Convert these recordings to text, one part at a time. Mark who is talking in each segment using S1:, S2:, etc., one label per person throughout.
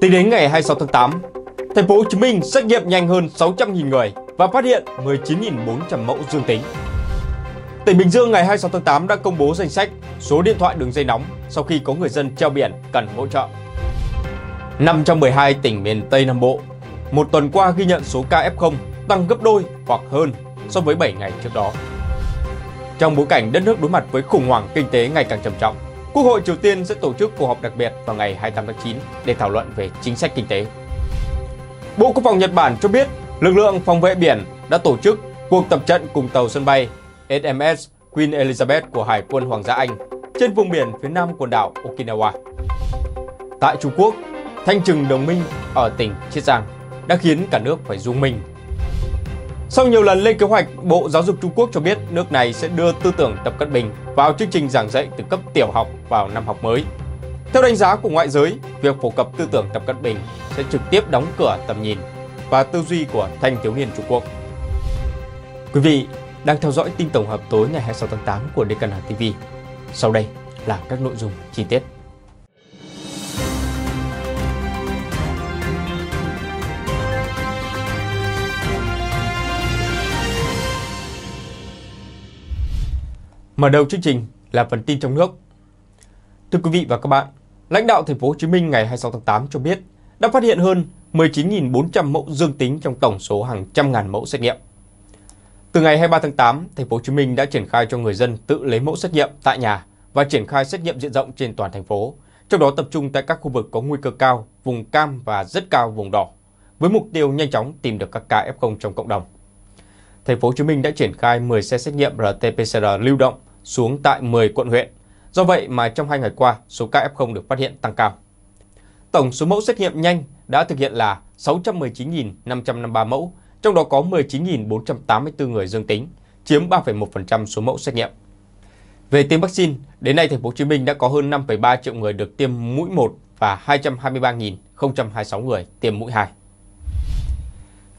S1: Tính đến ngày 26 tháng 8, thành phố Hồ Chí Minh xét nghiệm nhanh hơn 600.000 người và phát hiện 19.400 mẫu dương tính. Tỉnh Bình Dương ngày 26 tháng 8 đã công bố danh sách số điện thoại đường dây nóng sau khi có người dân treo biển cần hỗ trợ. 512 tỉnh miền Tây Nam Bộ một tuần qua ghi nhận số ca F0 tăng gấp đôi hoặc hơn so với 7 ngày trước đó. Trong bối cảnh đất nước đối mặt với khủng hoảng kinh tế ngày càng trầm trọng, Quốc hội Triều Tiên sẽ tổ chức cuộc họp đặc biệt vào ngày 28 tháng 9 để thảo luận về chính sách kinh tế. Bộ Quốc phòng Nhật Bản cho biết lực lượng phòng vệ biển đã tổ chức cuộc tập trận cùng tàu sân bay HMS Queen Elizabeth của Hải quân Hoàng gia Anh trên vùng biển phía nam quần đảo Okinawa. Tại Trung Quốc, thanh trừng đồng minh ở tỉnh Chiết Giang đã khiến cả nước phải rung mình sau nhiều lần lên kế hoạch, Bộ Giáo dục Trung Quốc cho biết nước này sẽ đưa tư tưởng Tập Cận Bình vào chương trình giảng dạy từ cấp tiểu học vào năm học mới. Theo đánh giá của ngoại giới, việc phổ cập tư tưởng Tập Cận Bình sẽ trực tiếp đóng cửa tầm nhìn và tư duy của thanh thiếu niên Trung Quốc. Quý vị đang theo dõi tin tổng hợp tối ngày 26 tháng 8 của Deccan TV. Sau đây là các nội dung chi tiết. Mở đầu chương trình là phần tin trong nước. Thưa quý vị và các bạn, lãnh đạo thành phố Hồ Chí Minh ngày 26 tháng 8 cho biết đã phát hiện hơn 19.400 mẫu dương tính trong tổng số hàng trăm ngàn mẫu xét nghiệm. Từ ngày 23 tháng 8, thành phố Hồ Chí Minh đã triển khai cho người dân tự lấy mẫu xét nghiệm tại nhà và triển khai xét nghiệm diện rộng trên toàn thành phố, trong đó tập trung tại các khu vực có nguy cơ cao, vùng cam và rất cao vùng đỏ, với mục tiêu nhanh chóng tìm được các ca F0 trong cộng đồng. Thành phố Hồ Chí Minh đã triển khai 10 xe xét nghiệm RT-PCR lưu động xuống tại 10 quận huyện. Do vậy mà trong hai ngày qua, số ca F0 được phát hiện tăng cao. Tổng số mẫu xét nghiệm nhanh đã thực hiện là 619.553 mẫu, trong đó có 19.484 người dương tính, chiếm 3,1% số mẫu xét nghiệm. Về tiêm vaccine, đến nay thành phố Hồ Chí Minh đã có hơn 5,3 triệu người được tiêm mũi 1 và 223.026 người tiêm mũi 2.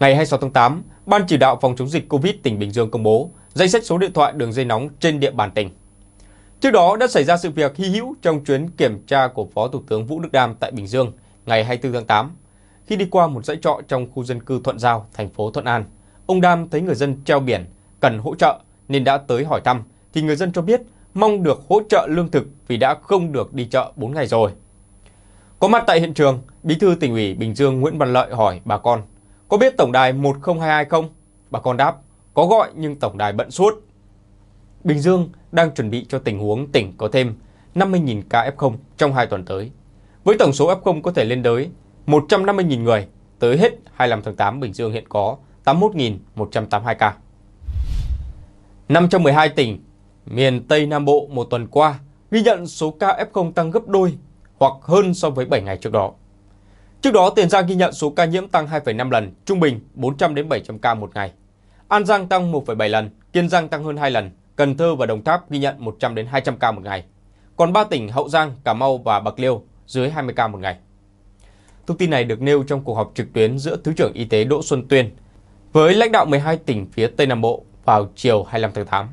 S1: Ngày 26 tháng 8, Ban chỉ đạo phòng chống dịch COVID tỉnh Bình Dương công bố danh sách số điện thoại đường dây nóng trên địa bàn tỉnh. Trước đó đã xảy ra sự việc hy hữu trong chuyến kiểm tra của Phó Thủ tướng Vũ Đức Đam tại Bình Dương ngày 24 tháng 8. Khi đi qua một dãy trọ trong khu dân cư Thuận Giao, thành phố Thuận An, ông Đam thấy người dân treo biển cần hỗ trợ nên đã tới hỏi thăm thì người dân cho biết mong được hỗ trợ lương thực vì đã không được đi chợ 4 ngày rồi. Có mặt tại hiện trường, Bí thư tỉnh ủy Bình Dương Nguyễn Văn Lợi hỏi bà con có biết tổng đài 1022 không? Bà con đáp, có gọi nhưng tổng đài bận suốt. Bình Dương đang chuẩn bị cho tình huống tỉnh có thêm 50.000 ca F0 trong 2 tuần tới. Với tổng số F0 có thể lên tới 150.000 người, tới hết 25 tháng 8 Bình Dương hiện có 81.182 ca. 512 tỉnh miền Tây Nam Bộ một tuần qua ghi nhận số ca F0 tăng gấp đôi hoặc hơn so với 7 ngày trước đó. Trước đó, Tiền Giang ghi nhận số ca nhiễm tăng 2,5 lần, trung bình 400 đến 700 ca một ngày. An Giang tăng 1,7 lần, Kiên Giang tăng hơn 2 lần, Cần Thơ và Đồng Tháp ghi nhận 100 đến 200 ca một ngày. Còn ba tỉnh Hậu Giang, Cà Mau và Bạc Liêu dưới 20 ca một ngày. Thông tin này được nêu trong cuộc họp trực tuyến giữa Thứ trưởng Y tế Đỗ Xuân Tuyên với lãnh đạo 12 tỉnh phía Tây Nam Bộ vào chiều 25 tháng 8.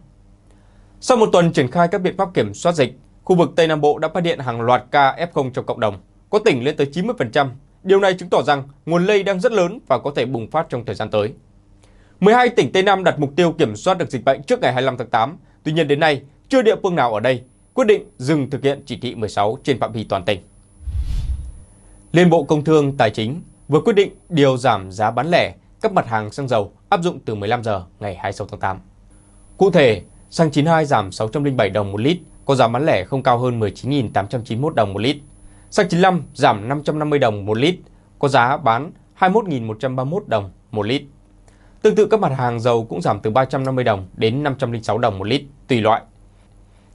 S1: Sau một tuần triển khai các biện pháp kiểm soát dịch, khu vực Tây Nam Bộ đã phát hiện hàng loạt ca F0 trong cộng đồng, có tỉnh lên tới 90% Điều này chứng tỏ rằng nguồn lây đang rất lớn và có thể bùng phát trong thời gian tới. 12 tỉnh Tây Nam đặt mục tiêu kiểm soát được dịch bệnh trước ngày 25 tháng 8. Tuy nhiên đến nay, chưa địa phương nào ở đây quyết định dừng thực hiện chỉ thị 16 trên phạm vi toàn tỉnh. Liên Bộ Công Thương Tài chính vừa quyết định điều giảm giá bán lẻ các mặt hàng xăng dầu áp dụng từ 15 giờ ngày 26 tháng 8. Cụ thể, xăng 92 giảm 607 đồng một lít, có giá bán lẻ không cao hơn 19.891 đồng một lít. Xăng 95 giảm 550 đồng một lít, có giá bán 21.131 đồng một lít. Tương tự các mặt hàng dầu cũng giảm từ 350 đồng đến 506 đồng một lít, tùy loại.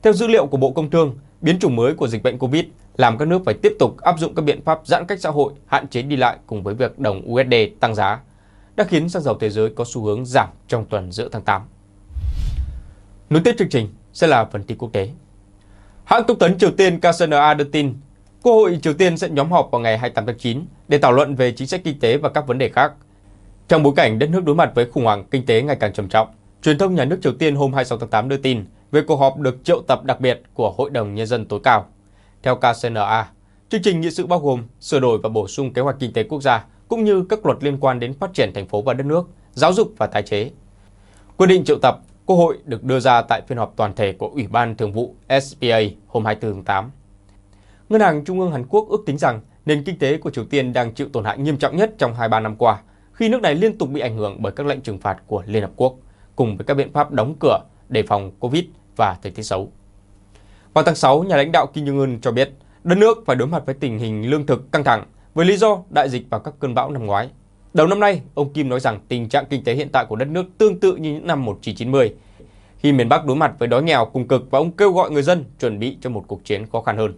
S1: Theo dữ liệu của Bộ Công Thương, biến chủng mới của dịch bệnh Covid làm các nước phải tiếp tục áp dụng các biện pháp giãn cách xã hội, hạn chế đi lại cùng với việc đồng USD tăng giá, đã khiến xăng dầu thế giới có xu hướng giảm trong tuần giữa tháng 8. Nối tiếp chương trình sẽ là phần tin quốc tế. Hãng thông tấn Triều Tiên KCNA đưa tin Quốc hội Triều Tiên sẽ nhóm họp vào ngày 28 tháng 9 để thảo luận về chính sách kinh tế và các vấn đề khác. Trong bối cảnh đất nước đối mặt với khủng hoảng kinh tế ngày càng trầm trọng, truyền thông nhà nước Triều Tiên hôm 26 tháng 8 đưa tin về cuộc họp được triệu tập đặc biệt của Hội đồng Nhân dân tối cao. Theo KCNA, chương trình nghị sự bao gồm sửa đổi và bổ sung kế hoạch kinh tế quốc gia cũng như các luật liên quan đến phát triển thành phố và đất nước, giáo dục và tái chế. Quyết định triệu tập Quốc hội được đưa ra tại phiên họp toàn thể của Ủy ban Thường vụ SPA hôm 24 tháng 8. Ngân hàng Trung ương Hàn Quốc ước tính rằng nền kinh tế của Triều Tiên đang chịu tổn hại nghiêm trọng nhất trong 2-3 năm qua, khi nước này liên tục bị ảnh hưởng bởi các lệnh trừng phạt của Liên Hợp Quốc, cùng với các biện pháp đóng cửa, đề phòng Covid và thời tiết xấu. Vào tháng 6, nhà lãnh đạo Kim Jong-un cho biết đất nước phải đối mặt với tình hình lương thực căng thẳng với lý do đại dịch và các cơn bão năm ngoái. Đầu năm nay, ông Kim nói rằng tình trạng kinh tế hiện tại của đất nước tương tự như những năm 1990, khi miền Bắc đối mặt với đói nghèo cùng cực và ông kêu gọi người dân chuẩn bị cho một cuộc chiến khó khăn hơn.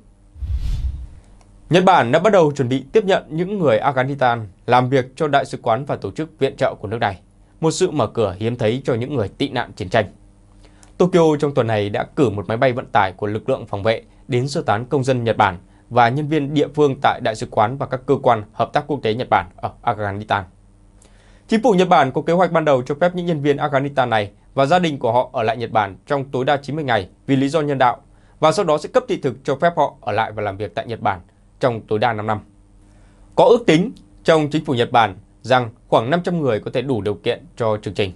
S1: Nhật Bản đã bắt đầu chuẩn bị tiếp nhận những người Afghanistan làm việc cho đại sứ quán và tổ chức viện trợ của nước này, một sự mở cửa hiếm thấy cho những người tị nạn chiến tranh. Tokyo trong tuần này đã cử một máy bay vận tải của lực lượng phòng vệ đến sơ tán công dân Nhật Bản và nhân viên địa phương tại đại sứ quán và các cơ quan hợp tác quốc tế Nhật Bản ở Afghanistan. Chính phủ Nhật Bản có kế hoạch ban đầu cho phép những nhân viên Afghanistan này và gia đình của họ ở lại Nhật Bản trong tối đa 90 ngày vì lý do nhân đạo và sau đó sẽ cấp thị thực cho phép họ ở lại và làm việc tại Nhật Bản trong tối đa 5 năm. Có ước tính trong chính phủ Nhật Bản rằng khoảng 500 người có thể đủ điều kiện cho chương trình.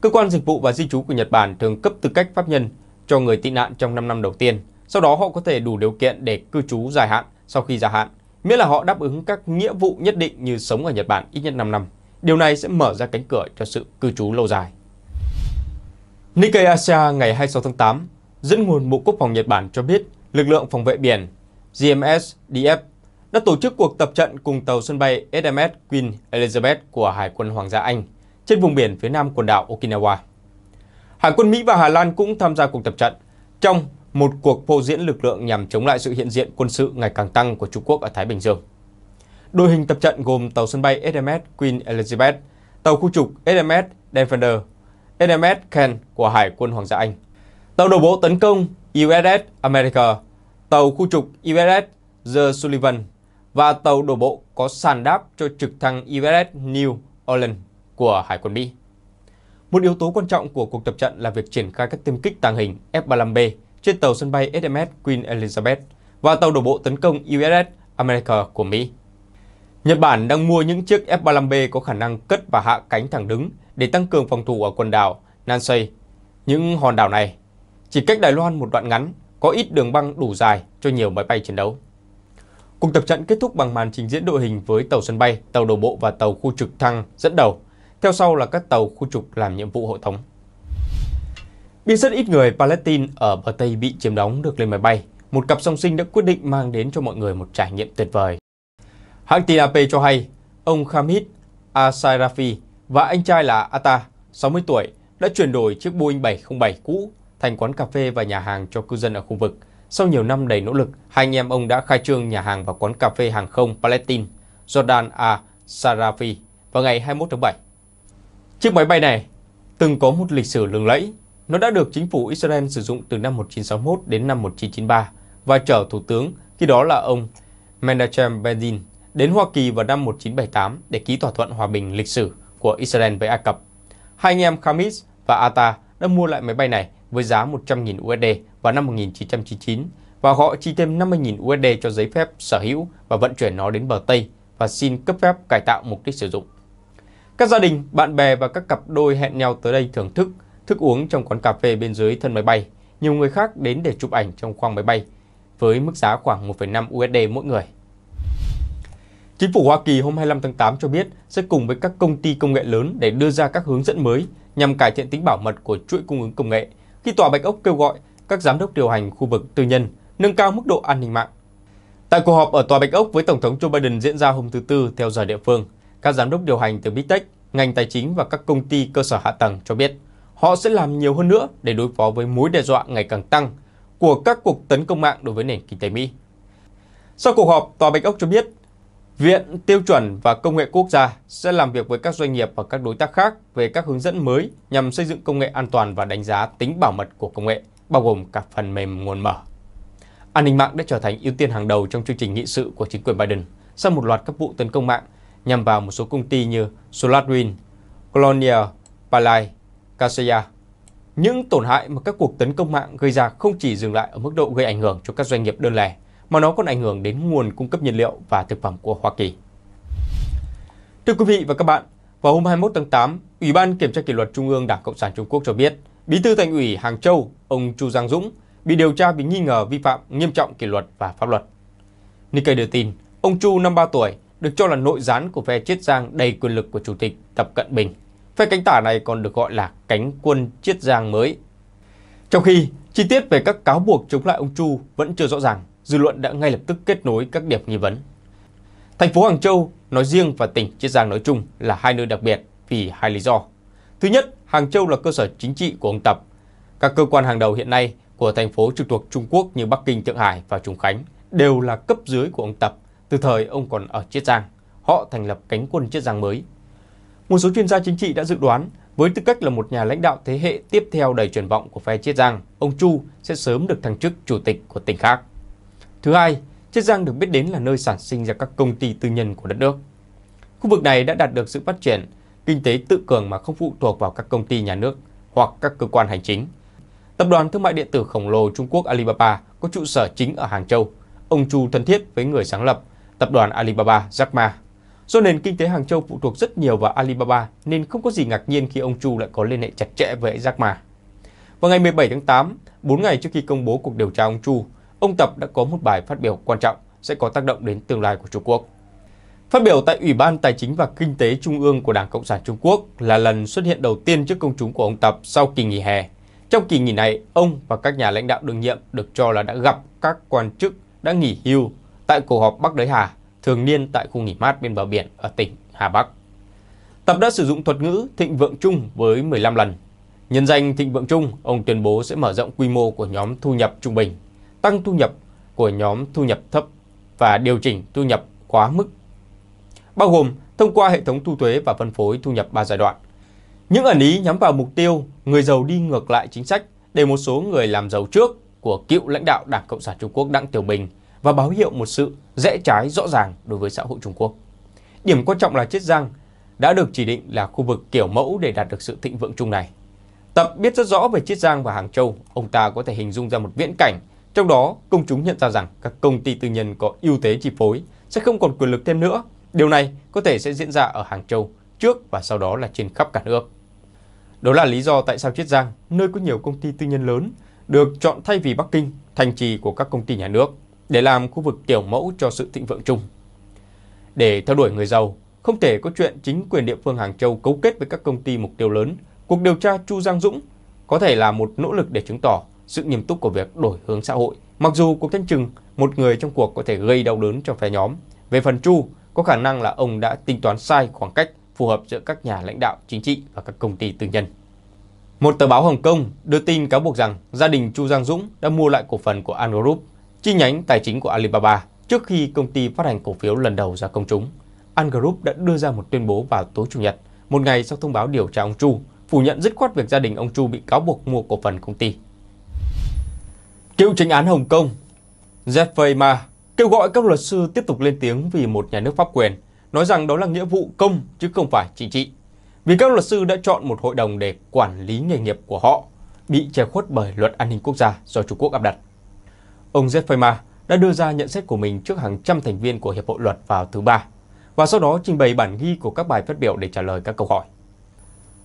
S1: Cơ quan dịch vụ và di trú của Nhật Bản thường cấp tư cách pháp nhân cho người tị nạn trong 5 năm đầu tiên, sau đó họ có thể đủ điều kiện để cư trú dài hạn sau khi gia hạn, miễn là họ đáp ứng các nghĩa vụ nhất định như sống ở Nhật Bản ít nhất 5 năm. Điều này sẽ mở ra cánh cửa cho sự cư trú lâu dài. Nikkei Asia ngày 26 tháng 8, dẫn nguồn Bộ Quốc phòng Nhật Bản cho biết lực lượng phòng vệ biển GMS DF đã tổ chức cuộc tập trận cùng tàu sân bay SMS Queen Elizabeth của Hải quân Hoàng gia Anh trên vùng biển phía nam quần đảo Okinawa. Hải quân Mỹ và Hà Lan cũng tham gia cuộc tập trận trong một cuộc phô diễn lực lượng nhằm chống lại sự hiện diện quân sự ngày càng tăng của Trung Quốc ở Thái Bình Dương. Đội hình tập trận gồm tàu sân bay SMS Queen Elizabeth, tàu khu trục SMS Defender, SMS Ken của Hải quân Hoàng gia Anh, tàu đổ bộ tấn công USS America tàu khu trục USS The Sullivan và tàu đổ bộ có sàn đáp cho trực thăng USS New Orleans của Hải quân Mỹ. Một yếu tố quan trọng của cuộc tập trận là việc triển khai các tiêm kích tàng hình F-35B trên tàu sân bay HMS Queen Elizabeth và tàu đổ bộ tấn công USS America của Mỹ. Nhật Bản đang mua những chiếc F-35B có khả năng cất và hạ cánh thẳng đứng để tăng cường phòng thủ ở quần đảo Nansei. Những hòn đảo này chỉ cách Đài Loan một đoạn ngắn có ít đường băng đủ dài cho nhiều máy bay chiến đấu. Cuộc tập trận kết thúc bằng màn trình diễn đội hình với tàu sân bay, tàu đổ bộ và tàu khu trực thăng dẫn đầu. Theo sau là các tàu khu trục làm nhiệm vụ hộ thống. Biết rất ít người Palestine ở bờ Tây bị chiếm đóng được lên máy bay, một cặp song sinh đã quyết định mang đến cho mọi người một trải nghiệm tuyệt vời. Hãng tin AP cho hay, ông Khamid Asarafi và anh trai là Ata, 60 tuổi, đã chuyển đổi chiếc Boeing 707 cũ thành quán cà phê và nhà hàng cho cư dân ở khu vực. Sau nhiều năm đầy nỗ lực, hai anh em ông đã khai trương nhà hàng và quán cà phê hàng không Palestine, Jordan A. Sarafi vào ngày 21 tháng 7. Chiếc máy bay này từng có một lịch sử lừng lẫy. Nó đã được chính phủ Israel sử dụng từ năm 1961 đến năm 1993 và chở thủ tướng, khi đó là ông Menachem Begin, đến Hoa Kỳ vào năm 1978 để ký thỏa thuận hòa bình lịch sử của Israel với Ai Cập. Hai anh em Khamis và Ata đã mua lại máy bay này với giá 100.000 USD vào năm 1999 và họ chi thêm 50.000 USD cho giấy phép sở hữu và vận chuyển nó đến bờ Tây và xin cấp phép cải tạo mục đích sử dụng. Các gia đình, bạn bè và các cặp đôi hẹn nhau tới đây thưởng thức, thức uống trong quán cà phê bên dưới thân máy bay. Nhiều người khác đến để chụp ảnh trong khoang máy bay với mức giá khoảng 1,5 USD mỗi người. Chính phủ Hoa Kỳ hôm 25 tháng 8 cho biết sẽ cùng với các công ty công nghệ lớn để đưa ra các hướng dẫn mới nhằm cải thiện tính bảo mật của chuỗi cung ứng công nghệ khi Tòa Bạch Ốc kêu gọi các giám đốc điều hành khu vực tư nhân nâng cao mức độ an ninh mạng. Tại cuộc họp ở Tòa Bạch Ốc với Tổng thống Joe Biden diễn ra hôm thứ Tư theo giờ địa phương, các giám đốc điều hành từ Big Tech, ngành tài chính và các công ty cơ sở hạ tầng cho biết họ sẽ làm nhiều hơn nữa để đối phó với mối đe dọa ngày càng tăng của các cuộc tấn công mạng đối với nền kinh tế Mỹ. Sau cuộc họp, Tòa Bạch Ốc cho biết Viện Tiêu chuẩn và Công nghệ Quốc gia sẽ làm việc với các doanh nghiệp và các đối tác khác về các hướng dẫn mới nhằm xây dựng công nghệ an toàn và đánh giá tính bảo mật của công nghệ, bao gồm cả phần mềm nguồn mở. An ninh mạng đã trở thành ưu tiên hàng đầu trong chương trình nghị sự của chính quyền Biden sau một loạt các vụ tấn công mạng nhằm vào một số công ty như SolarWinds, Colonial, Palai, Kaseya. Những tổn hại mà các cuộc tấn công mạng gây ra không chỉ dừng lại ở mức độ gây ảnh hưởng cho các doanh nghiệp đơn lẻ mà nó còn ảnh hưởng đến nguồn cung cấp nhiên liệu và thực phẩm của Hoa Kỳ. Thưa quý vị và các bạn, vào hôm 21 tháng 8, Ủy ban Kiểm tra Kỷ luật Trung ương Đảng Cộng sản Trung Quốc cho biết, Bí thư Thành ủy Hàng Châu, ông Chu Giang Dũng, bị điều tra vì nghi ngờ vi phạm nghiêm trọng kỷ luật và pháp luật. Nikkei đưa tin, ông Chu, 53 tuổi, được cho là nội gián của phe Chiết Giang đầy quyền lực của Chủ tịch Tập Cận Bình. Phe cánh tả này còn được gọi là cánh quân Chiết Giang mới. Trong khi, chi tiết về các cáo buộc chống lại ông Chu vẫn chưa rõ ràng, dư luận đã ngay lập tức kết nối các điểm nghi vấn. Thành phố Hàng Châu nói riêng và tỉnh Chiết Giang nói chung là hai nơi đặc biệt vì hai lý do. Thứ nhất, Hàng Châu là cơ sở chính trị của ông Tập. Các cơ quan hàng đầu hiện nay của thành phố trực thuộc Trung Quốc như Bắc Kinh, Thượng Hải và Trùng Khánh đều là cấp dưới của ông Tập từ thời ông còn ở Chiết Giang. Họ thành lập cánh quân Chiết Giang mới. Một số chuyên gia chính trị đã dự đoán với tư cách là một nhà lãnh đạo thế hệ tiếp theo đầy truyền vọng của phe Chiết Giang, ông Chu sẽ sớm được thăng chức chủ tịch của tỉnh khác. Thứ hai, Chiết Giang được biết đến là nơi sản sinh ra các công ty tư nhân của đất nước. Khu vực này đã đạt được sự phát triển, kinh tế tự cường mà không phụ thuộc vào các công ty nhà nước hoặc các cơ quan hành chính. Tập đoàn thương mại điện tử khổng lồ Trung Quốc Alibaba có trụ sở chính ở Hàng Châu. Ông Chu thân thiết với người sáng lập tập đoàn Alibaba Jack Ma. Do nền kinh tế Hàng Châu phụ thuộc rất nhiều vào Alibaba nên không có gì ngạc nhiên khi ông Chu lại có liên hệ chặt chẽ với Jack Ma. Vào ngày 17 tháng 8, 4 ngày trước khi công bố cuộc điều tra ông Chu, ông Tập đã có một bài phát biểu quan trọng sẽ có tác động đến tương lai của Trung Quốc. Phát biểu tại Ủy ban Tài chính và Kinh tế Trung ương của Đảng Cộng sản Trung Quốc là lần xuất hiện đầu tiên trước công chúng của ông Tập sau kỳ nghỉ hè. Trong kỳ nghỉ này, ông và các nhà lãnh đạo đương nhiệm được cho là đã gặp các quan chức đã nghỉ hưu tại cuộc họp Bắc Đới Hà thường niên tại khu nghỉ mát bên bờ biển ở tỉnh Hà Bắc. Tập đã sử dụng thuật ngữ thịnh vượng chung với 15 lần. Nhân danh thịnh vượng chung, ông tuyên bố sẽ mở rộng quy mô của nhóm thu nhập trung bình tăng thu nhập của nhóm thu nhập thấp và điều chỉnh thu nhập quá mức, bao gồm thông qua hệ thống thu thuế và phân phối thu nhập ba giai đoạn. Những ẩn ý nhắm vào mục tiêu người giàu đi ngược lại chính sách để một số người làm giàu trước của cựu lãnh đạo Đảng Cộng sản Trung Quốc Đặng Tiểu Bình và báo hiệu một sự rẽ trái rõ ràng đối với xã hội Trung Quốc. Điểm quan trọng là Chiết Giang đã được chỉ định là khu vực kiểu mẫu để đạt được sự thịnh vượng chung này. Tập biết rất rõ về Chiết Giang và Hàng Châu, ông ta có thể hình dung ra một viễn cảnh trong đó, công chúng nhận ra rằng các công ty tư nhân có ưu thế chi phối sẽ không còn quyền lực thêm nữa. Điều này có thể sẽ diễn ra ở Hàng Châu trước và sau đó là trên khắp cả nước. Đó là lý do tại sao Chiết Giang, nơi có nhiều công ty tư nhân lớn, được chọn thay vì Bắc Kinh, thành trì của các công ty nhà nước, để làm khu vực kiểu mẫu cho sự thịnh vượng chung. Để theo đuổi người giàu, không thể có chuyện chính quyền địa phương Hàng Châu cấu kết với các công ty mục tiêu lớn. Cuộc điều tra Chu Giang Dũng có thể là một nỗ lực để chứng tỏ sự nghiêm túc của việc đổi hướng xã hội. Mặc dù cuộc tranh chừng một người trong cuộc có thể gây đau đớn cho phe nhóm, về phần Chu có khả năng là ông đã tính toán sai khoảng cách phù hợp giữa các nhà lãnh đạo chính trị và các công ty tư nhân. Một tờ báo Hồng Kông đưa tin cáo buộc rằng gia đình Chu Giang Dũng đã mua lại cổ phần của An Group, chi nhánh tài chính của Alibaba trước khi công ty phát hành cổ phiếu lần đầu ra công chúng. An Group đã đưa ra một tuyên bố vào tối chủ nhật, một ngày sau thông báo điều tra ông Chu, phủ nhận dứt khoát việc gia đình ông Chu bị cáo buộc mua cổ phần công ty. Cựu chính án Hồng Kông Jeffrey Ma kêu gọi các luật sư tiếp tục lên tiếng vì một nhà nước pháp quyền, nói rằng đó là nghĩa vụ công chứ không phải chính trị. Vì các luật sư đã chọn một hội đồng để quản lý nghề nghiệp của họ, bị che khuất bởi luật an ninh quốc gia do Trung Quốc áp đặt. Ông Jeffrey Ma đã đưa ra nhận xét của mình trước hàng trăm thành viên của Hiệp hội Luật vào thứ Ba, và sau đó trình bày bản ghi của các bài phát biểu để trả lời các câu hỏi.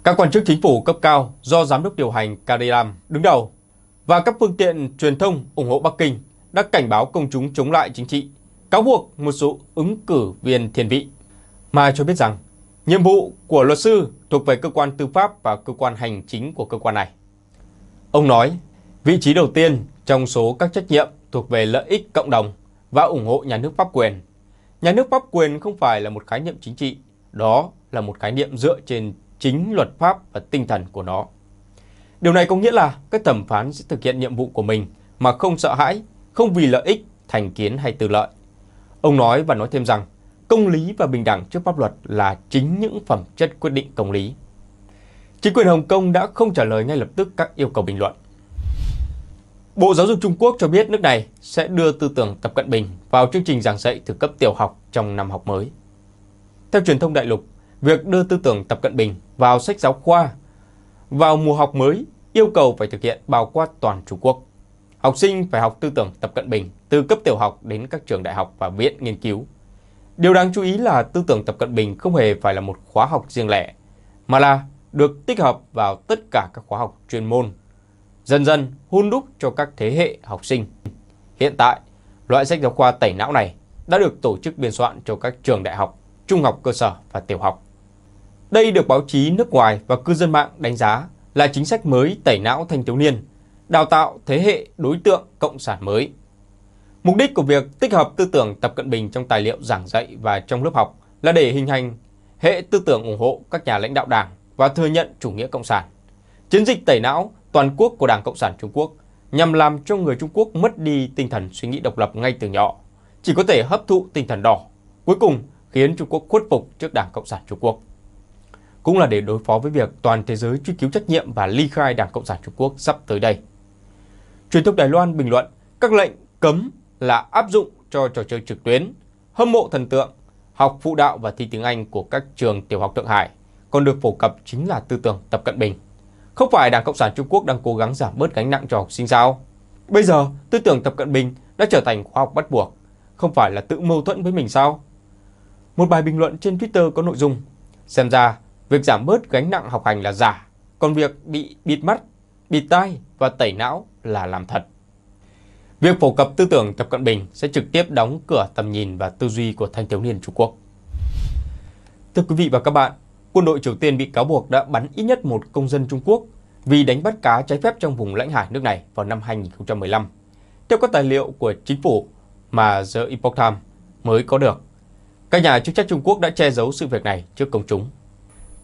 S1: Các quan chức chính phủ cấp cao do Giám đốc điều hành Karilam đứng đầu và các phương tiện truyền thông ủng hộ Bắc Kinh đã cảnh báo công chúng chống lại chính trị, cáo buộc một số ứng cử viên thiền vị. Mà cho biết rằng, nhiệm vụ của luật sư thuộc về cơ quan tư pháp và cơ quan hành chính của cơ quan này. Ông nói, vị trí đầu tiên trong số các trách nhiệm thuộc về lợi ích cộng đồng và ủng hộ nhà nước pháp quyền. Nhà nước pháp quyền không phải là một khái niệm chính trị, đó là một khái niệm dựa trên chính luật pháp và tinh thần của nó. Điều này có nghĩa là các thẩm phán sẽ thực hiện nhiệm vụ của mình mà không sợ hãi, không vì lợi ích, thành kiến hay tư lợi. Ông nói và nói thêm rằng, công lý và bình đẳng trước pháp luật là chính những phẩm chất quyết định công lý. Chính quyền Hồng Kông đã không trả lời ngay lập tức các yêu cầu bình luận. Bộ Giáo dục Trung Quốc cho biết nước này sẽ đưa tư tưởng Tập Cận Bình vào chương trình giảng dạy từ cấp tiểu học trong năm học mới. Theo truyền thông đại lục, việc đưa tư tưởng Tập Cận Bình vào sách giáo khoa vào mùa học mới yêu cầu phải thực hiện bao quát toàn Trung Quốc. Học sinh phải học tư tưởng Tập Cận Bình từ cấp tiểu học đến các trường đại học và viện nghiên cứu. Điều đáng chú ý là tư tưởng Tập Cận Bình không hề phải là một khóa học riêng lẻ, mà là được tích hợp vào tất cả các khóa học chuyên môn. Dần dần hun đúc cho các thế hệ học sinh. Hiện tại, loại sách giáo khoa tẩy não này đã được tổ chức biên soạn cho các trường đại học, trung học cơ sở và tiểu học. Đây được báo chí nước ngoài và cư dân mạng đánh giá là chính sách mới tẩy não thanh thiếu niên, đào tạo thế hệ đối tượng cộng sản mới. Mục đích của việc tích hợp tư tưởng Tập Cận Bình trong tài liệu giảng dạy và trong lớp học là để hình thành hệ tư tưởng ủng hộ các nhà lãnh đạo đảng và thừa nhận chủ nghĩa cộng sản. Chiến dịch tẩy não toàn quốc của Đảng Cộng sản Trung Quốc nhằm làm cho người Trung Quốc mất đi tinh thần suy nghĩ độc lập ngay từ nhỏ, chỉ có thể hấp thụ tinh thần đỏ, cuối cùng khiến Trung Quốc khuất phục trước Đảng Cộng sản Trung Quốc cũng là để đối phó với việc toàn thế giới truy cứu trách nhiệm và ly khai Đảng Cộng sản Trung Quốc sắp tới đây. Truyền thông Đài Loan bình luận các lệnh cấm là áp dụng cho trò chơi trực tuyến, hâm mộ thần tượng, học phụ đạo và thi tiếng Anh của các trường tiểu học Thượng Hải, còn được phổ cập chính là tư tưởng Tập Cận Bình. Không phải Đảng Cộng sản Trung Quốc đang cố gắng giảm bớt gánh nặng cho học sinh sao? Bây giờ, tư tưởng Tập Cận Bình đã trở thành khoa học bắt buộc, không phải là tự mâu thuẫn với mình sao? Một bài bình luận trên Twitter có nội dung Xem ra, Việc giảm bớt gánh nặng học hành là giả, còn việc bị bịt mắt, bịt tai và tẩy não là làm thật. Việc phổ cập tư tưởng Tập Cận Bình sẽ trực tiếp đóng cửa tầm nhìn và tư duy của thanh thiếu niên Trung Quốc. Thưa quý vị và các bạn, quân đội Triều Tiên bị cáo buộc đã bắn ít nhất một công dân Trung Quốc vì đánh bắt cá trái phép trong vùng lãnh hải nước này vào năm 2015. Theo các tài liệu của chính phủ mà The Epoch Times mới có được, các nhà chức trách Trung Quốc đã che giấu sự việc này trước công chúng.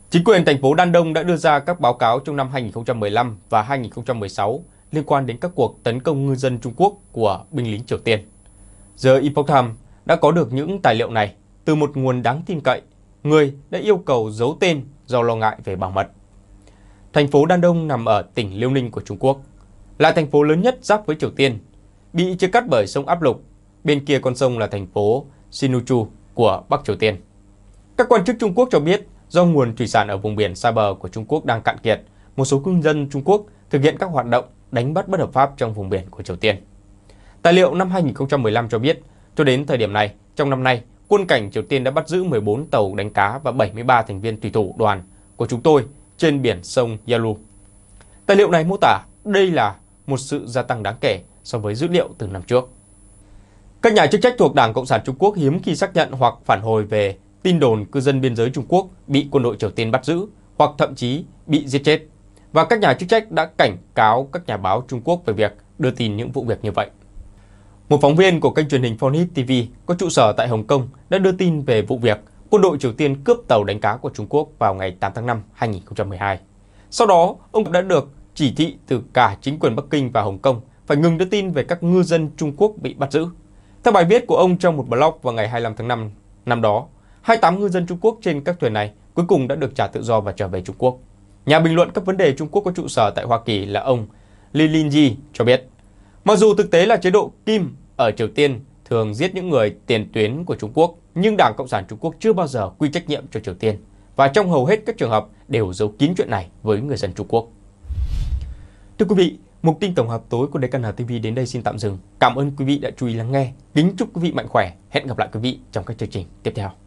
S1: Chính quyền thành phố Đan Đông đã đưa ra các báo cáo trong năm 2015 và 2016 liên quan đến các cuộc tấn công ngư dân Trung Quốc của binh lính Triều Tiên. The Epoch Times đã có được những tài liệu này từ một nguồn đáng tin cậy, người đã yêu cầu giấu tên do lo ngại về bảo mật. Thành phố Đan Đông nằm ở tỉnh Liêu Ninh của Trung Quốc, là thành phố lớn nhất giáp với Triều Tiên, bị chia cắt bởi sông Áp Lục, bên kia con sông là thành phố Sinuchu của Bắc Triều Tiên. Các quan chức Trung Quốc cho biết Do nguồn thủy sản ở vùng biển xa bờ của Trung Quốc đang cạn kiệt, một số cư dân Trung Quốc thực hiện các hoạt động đánh bắt bất hợp pháp trong vùng biển của Triều Tiên. Tài liệu năm 2015 cho biết, cho đến thời điểm này, trong năm nay, quân cảnh Triều Tiên đã bắt giữ 14 tàu đánh cá và 73 thành viên thủy thủ đoàn của chúng tôi trên biển sông Yalu. Tài liệu này mô tả đây là một sự gia tăng đáng kể so với dữ liệu từ năm trước. Các nhà chức trách thuộc Đảng Cộng sản Trung Quốc hiếm khi xác nhận hoặc phản hồi về tin đồn cư dân biên giới Trung Quốc bị quân đội Triều Tiên bắt giữ hoặc thậm chí bị giết chết. Và các nhà chức trách đã cảnh cáo các nhà báo Trung Quốc về việc đưa tin những vụ việc như vậy. Một phóng viên của kênh truyền hình Phonhit TV có trụ sở tại Hồng Kông đã đưa tin về vụ việc quân đội Triều Tiên cướp tàu đánh cá của Trung Quốc vào ngày 8 tháng 5 2012. Sau đó, ông đã được chỉ thị từ cả chính quyền Bắc Kinh và Hồng Kông phải ngừng đưa tin về các ngư dân Trung Quốc bị bắt giữ. Theo bài viết của ông trong một blog vào ngày 25 tháng 5 năm đó, 28 ngư dân Trung Quốc trên các thuyền này cuối cùng đã được trả tự do và trở về Trung Quốc. Nhà bình luận các vấn đề Trung Quốc có trụ sở tại Hoa Kỳ là ông Li Linji cho biết, mặc dù thực tế là chế độ Kim ở Triều Tiên thường giết những người tiền tuyến của Trung Quốc, nhưng Đảng Cộng sản Trung Quốc chưa bao giờ quy trách nhiệm cho Triều Tiên và trong hầu hết các trường hợp đều giấu kín chuyện này với người dân Trung Quốc. Thưa quý vị, mục tin tổng hợp tối của đài DKN TV đến đây xin tạm dừng. Cảm ơn quý vị đã chú ý lắng nghe. Kính chúc quý vị mạnh khỏe. Hẹn gặp lại quý vị trong các chương trình tiếp theo.